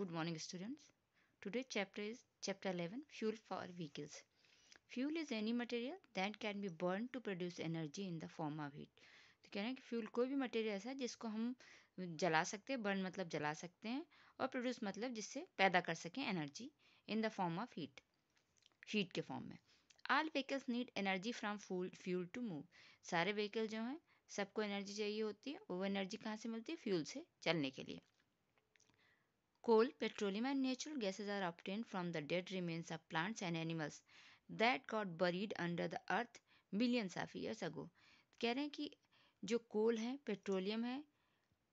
good morning students today chapter is chapter 11 fuel for vehicles fuel is any material that can be burned to produce energy in the form of heat तो कह रहे हैं कि fuel कोई भी material ऐसा है जिसको हम जला सकते हैं बर्न मतलब जला सकते हैं और प्रोड्यूस मतलब जिससे पैदा कर सकें energy in the form of heat heat के फॉर्म में all vehicles need energy from fuel fuel to move सारे व्हीकल जो हैं सबको एनर्जी चाहिए होती है वो एनर्जी कहाँ से मिलती है फ्यूल से चलने के लिए Coal, petroleum and natural gases are obtained from the dead remains of plants and animals that got buried under the earth millions of years ago. कह रहे हैं कि जो कोल है पेट्रोलियम है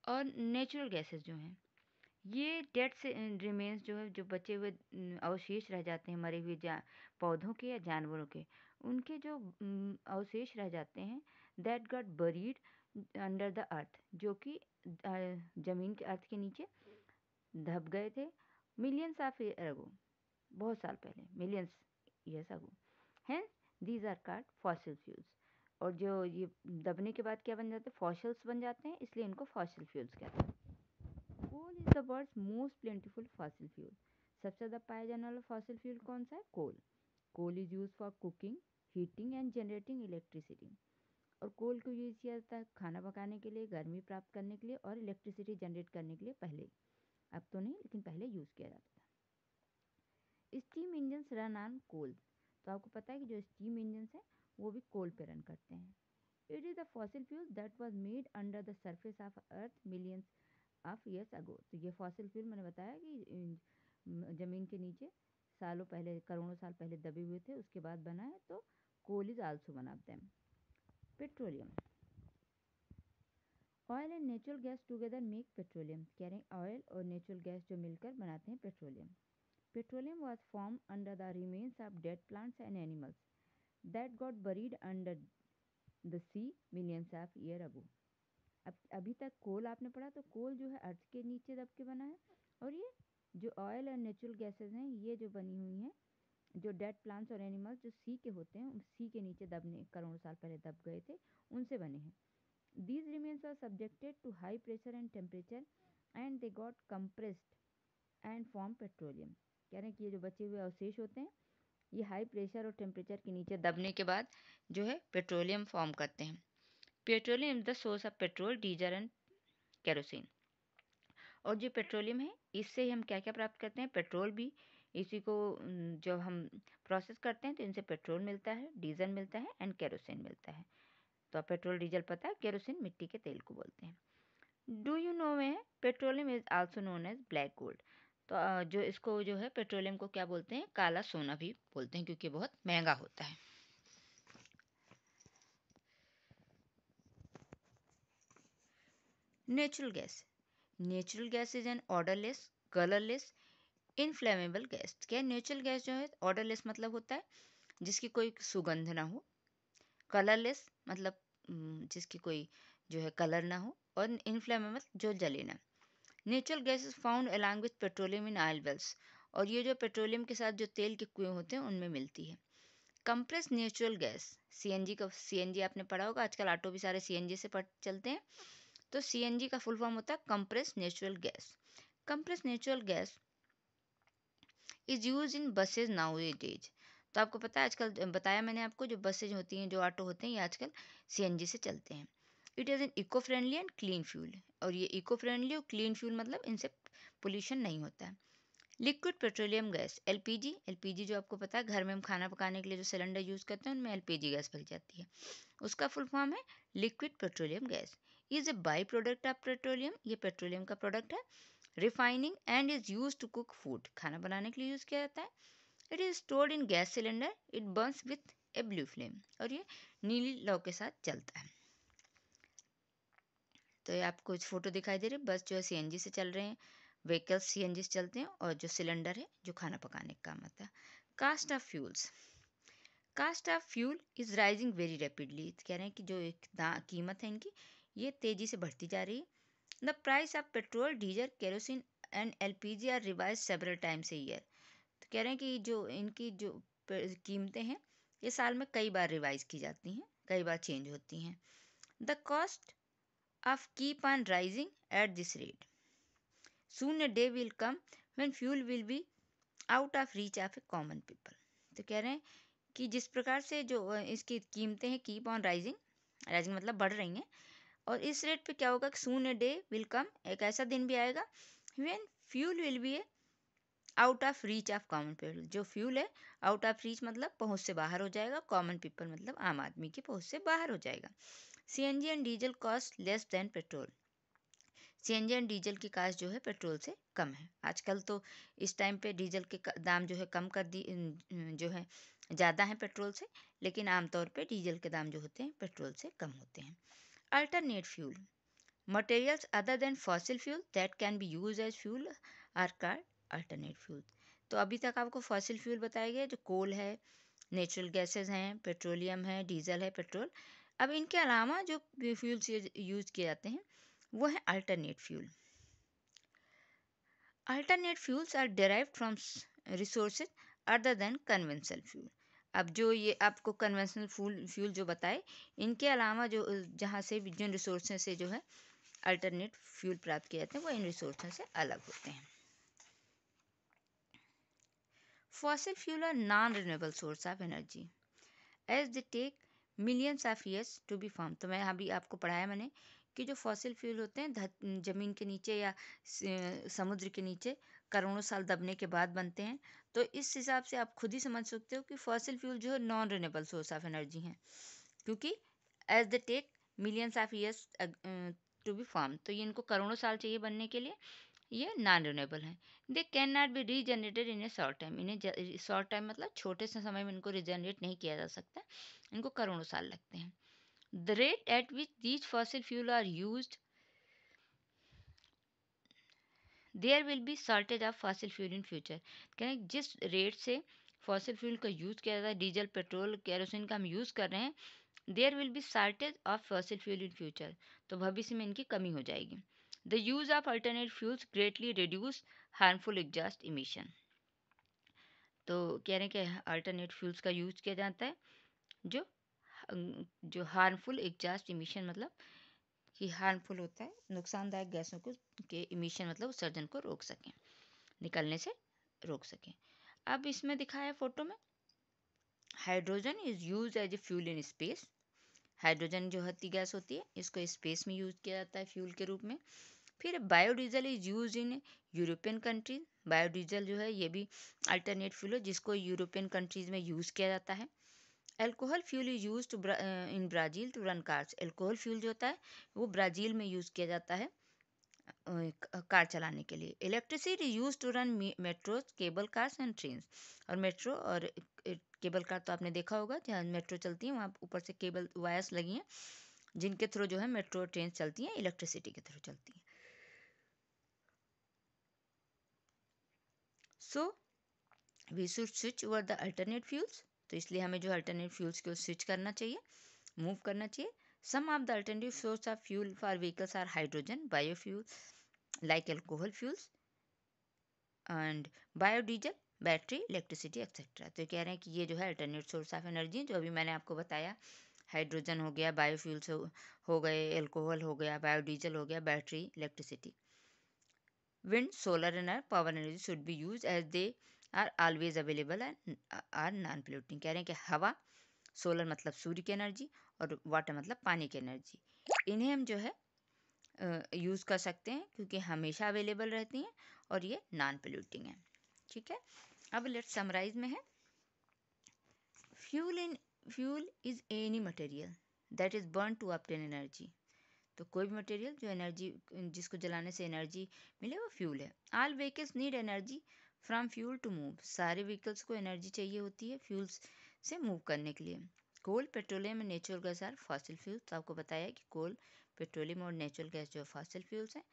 और नेचुरल गैसेस जो हैं ये डेड से रिमेन्स जो है जो बचे हुए अवशेष रह जाते हैं मरे हुए जा पौधों के या जानवरों के उनके जो अवशेष रह जाते हैं that got buried under the earth जो कि ज़मीन के अर्थ के नीचे दब गए थे मिलियंस ऑफ years बहुत साल पहले millions years ago hence these are called fossil fuels और जो ये दबने के बाद क्या बन जाते हैं फॉसल्स बन जाते हैं इसलिए इनको फॉसिल फ्यूल्स कहते हैं coal is the world's most plentiful fossil fuel सबसे ज़्यादा पाया जाने वाला फॉसिल फ्यूल कौन सा है coal coal is use for cooking heating and generating electricity और कोल को यूज़ किया जाता है खाना पकाने के लिए गर्मी प्राप्त करने के लिए और इलेक्ट्रिसिटी जनरेट करने के लिए पहले अब तो नहीं लेकिन पहले यूज़ किया जाता था steam engines run on coal तो आपको पता है कि जो स्टीम इंजन है वो भी कोल पे रन करते हैं it is the fossil fuel that was made under the surface of earth millions of years ago तो ये फॉसिल फ्यूल मैंने बताया कि ज़मीन के नीचे सालों पहले करोड़ों साल पहले दबे हुए थे उसके बाद बना है तो coal is also one of them petroleum oil and natural gas together make petroleum कह रहे हैं ऑयल और नेचुरल गैस जो मिलकर बनाते हैं petroleum petroleum was form under the remains of dead plants and animals that got buried under the sea millions of year ago अब अभी तक कोल आपने पढ़ा तो कोल जो है अर्थ के नीचे दब के बना है और ये जो ऑयल एंड नेचुरल गैसेज हैं ये जो बनी हुई हैं जो डेड प्लांट्स और एनिमल्स जो सी के होते हैं सी के नीचे दबने करोड़ों साल पहले दब गए थे उनसे बने हैं These remains are subjected to high pressure and temperature and they got compressed and form petroleum. कह रहे हैं कि ये जो बचे हुए अवशेष होते हैं ये हाई प्रेशर और टेम्परेचर के नीचे दबने के बाद जो है पेट्रोलियम फॉर्म करते हैं petroleum the source of petrol diesel and kerosene और जो पेट्रोलियम है इससे हम क्या क्या प्राप्त करते हैं पेट्रोल भी इसी को जब हम प्रोसेस करते हैं तो इनसे पेट्रोल मिलता है डीजल मिलता है एंड कैरोसिन मिलता है तो पेट्रोल डीजल पता है केरोसिन मिट्टी के तेल को बोलते हैं डू यू नो में petroleum is also known as black gold तो जो इसको जो है पेट्रोलियम को क्या बोलते हैं काला सोना भी बोलते हैं क्योंकि बहुत महंगा होता है natural gas natural gas is an odourless colourless inflammable gas क्या नेचुरल गैस जो है ऑर्डरलेस मतलब होता है जिसकी कोई सुगंध ना हो कलरलेस मतलब जिसकी कोई जो है कलर ना हो और इनफ्लेमेबल जो जले ना natural gas is found along with petroleum in oil wells और ये जो पेट्रोलियम के साथ जो तेल के कुएं होते हैं उनमें मिलती है कंप्रेस नेचुरल गैस सीएनजी का सीएनजी आपने पढ़ा होगा आजकल ऑटो भी सारे सीएनजी से पढ़ चलते हैं तो सीएनजी का फुल फॉर्म होता है compress natural gas compress natural gas is use in buses nowadays तो आपको पता है आजकल बताया मैंने आपको जो बसेज होती हैं जो ऑटो होते हैं ये आजकल सी से चलते हैं it is an eco friendly and clean fuel और ये इको फ्रेंडली और क्लीन फ्यूल मतलब इनसे पोल्यूशन नहीं होता है liquid petroleum gas L P जो आपको पता है घर में हम खाना पकाने के लिए जो सिलेंडर यूज़ करते हैं उनमें एल गैस भग जाती है उसका फुल फॉर्म है liquid petroleum gas is a by product of petroleum ये पेट्रोलियम का प्रोडक्ट है refining and is use to cook food खाना बनाने के लिए यूज़ किया जाता है it is stored in gas cylinder it burns with a blue flame और ये नीली लौ के साथ चलता है तो ये आपको कुछ फोटो दिखाई दे रही है बस जो है सीएनजी से चल रहे हैं व्हीकल्स सीएनजी से चलते हैं और जो सिलेंडर है जो खाना पकाने का काम आता है cost of fuels cost of fuel is rising very rapidly कह रहे हैं कि जो एक कीमत है इनकी ये तेज़ी से बढ़ती जा रही है the price of petrol diesel kerosene and L P G are revise several times a year कह रहे हैं कि जो इनकी जो कीमतें हैं ये साल में कई बार रिवाइज की जाती हैं कई बार चेंज होती हैं the cost of keep on rising at this rate soon a day will come when fuel will be out of reach of a common people तो कह रहे हैं कि जिस प्रकार से जो इसकी कीमतें हैं कीप ऑन राइजिंग राइजिंग मतलब बढ़ रही हैं और इस रेट पे क्या होगा सून ए डे विल कम एक ऐसा दिन भी आएगा when fuel will be a out of reach of common people जो फ्यूल है आउट ऑफ रीच मतलब पहुंच से बाहर हो जाएगा कॉमन पीपल मतलब आम आदमी की पहुंच से बाहर हो जाएगा C N G and diesel cost less than petrol C N G and diesel की कास्ट जो है पेट्रोल से कम है आजकल तो इस टाइम पे डीजल के दाम जो है कम कर दी जो है ज़्यादा हैं पेट्रोल से लेकिन आमतौर पे डीजल के दाम जो होते हैं पेट्रोल से कम होते हैं alternate fuel materials other than fossil fuel that can be use as fuel are called alternate fuel तो अभी तक आपको फॉसिल फ्यूल बताया गया जो कोल है नेचुरल गैसेस हैं पेट्रोलियम है डीजल है पेट्रोल अब इनके अलावा जो फ्यूल्स यूज किए जाते हैं वो है alternate fuel alternate fuels are derive from resources other than conventional fuel अब जो ये आपको कन्वेंशनल फ्यूल फ्यूल जो बताए इनके अलावा जो जहाँ से जिन रिसोर्सेज से जो है अल्टरनेट फ्यूल प्राप्त किए जाते हैं वो इन रिसोर्सेज से अलग होते हैं Fossil fuel are non-renewable source of energy as they take millions of years to be formed. तो मैं अभी आपको पढ़ाया मैंने कि जो फॉसिल फ्यूल होते हैं ज़मीन के नीचे या समुद्र के नीचे करोड़ों साल दबने के बाद बनते हैं तो इस हिसाब से आप खुद ही समझ सकते हो कि फॉसिल फ्यूल जो है non renewable source of energy हैं क्योंकि as they take millions of years to be form तो ये इनको करोड़ों साल चाहिए बनने के लिए ये नॉन रिन्यूएबल हैं they can not be regenerated in a short time इन्हें शॉर्ट टाइम मतलब छोटे से समय में इनको रिजनरेट नहीं किया जा सकता इनको करोड़ों साल लगते हैं the rate at which these fossil fuel are use there will be shortage of fossil fuel in future कहें जिस रेट से फॉसिल फ्यूल का यूज़ किया जाता है डीजल पेट्रोल कैरोसिन का हम यूज़ कर रहे हैं there will be shortage of fossil fuel in future तो भविष्य में इनकी कमी हो जाएगी The use of alternate fuels greatly reduce harmful exhaust emission. तो कह रहे हैं कि अल्टरनेट फ्यूल्स का यूज किया जाता है जो अं, जो हार्मफुल एग्जास्ट इमिशन मतलब कि हार्मफुल होता है नुकसानदायक गैसों को के इमिशन मतलब उत्सर्जन को रोक सकें निकलने से रोक सकें अब इसमें दिखाया फोटो में hydrogen is use as a fuel in space hydrogen जो हती गैस होती है इसको स्पेस में यूज किया जाता है फ्यूल के रूप में फिर biodiesel is use in European countries biodiesel जो है ये भी अल्टरनेट फ्यूल है जिसको यूरोपियन कंट्रीज में यूज़ किया जाता है alcohol fuel is use in Brazil to run cars alcohol fuel जो होता है वो ब्राज़ील में यूज़ किया जाता है कार चलाने के लिए electricity use to run metro cable cars and train और मेट्रो और केबल कार तो आपने देखा होगा जहाँ मेट्रो चलती है वहाँ ऊपर से केबल वायर्स लगी हैं जिनके थ्रू जो है मेट्रो ट्रेन चलती हैं इलेक्ट्रिसिटी के थ्रू चलती हैं so we should switch over the alternate fuels तो इसलिए हमें जो अल्टरनेट फ्यूल्स को स्विच करना चाहिए मूव करना चाहिए Some of the alternative sources of fuel for vehicles are hydrogen, biofuel like alcohol fuels and biodiesel battery electricity etcetera तो कह रहे हैं कि ये जो है अल्टरनेट सोर्स ऑफ एनर्जी जो अभी मैंने आपको बताया हाइड्रोजन हो गया बायोफ्यूल्स हो, हो गए एल्कोहल हो गया बायोडीजल हो गया battery electricity wind solar and power energy should be used as they are always available and are non polluting कह रहे हैं कि हवा सोलर मतलब सूर्य की एनर्जी और वाटर मतलब पानी की एनर्जी इन्हें हम जो है यूज़ कर सकते हैं क्योंकि हमेशा अवेलेबल रहती हैं और ये नॉन पोल्यूटिंग है ठीक है अब लेट समराइज में है fuel in fuel is any material that is burn to obtain energy तो कोई भी मटेरियल जो एनर्जी जिसको जलाने से एनर्जी मिले वो फ्यूल है all vehicles need energy from fuel to move सारे व्हीकल्स को एनर्जी चाहिए होती है फ्यूल्स से मूव करने के लिए coal petroleum and natural gas are fossil fuels तो आपको बताया कि कोल पेट्रोलियम और नेचुरल गैस जो फॉसिल फ्यूल्स हैं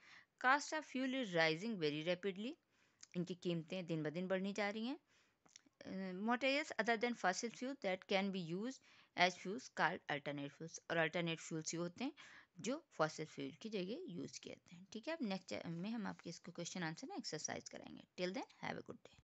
cost of fuel is rising very rapidly इनकी कीमतें दिन ब दिन बढ़नी जा रही हैं materials other than fossil fuel that can be use as fuels called alternate fuels और अल्टरनेट फ्यूल्स ये होते हैं जो फॉसिल फ्यूल की जगह यूज़ किए जाते हैं ठीक है अब नेक्स्ट में हम आपके इसको क्वेश्चन आंसर में एक्सरसाइज कराएंगे till then have a good day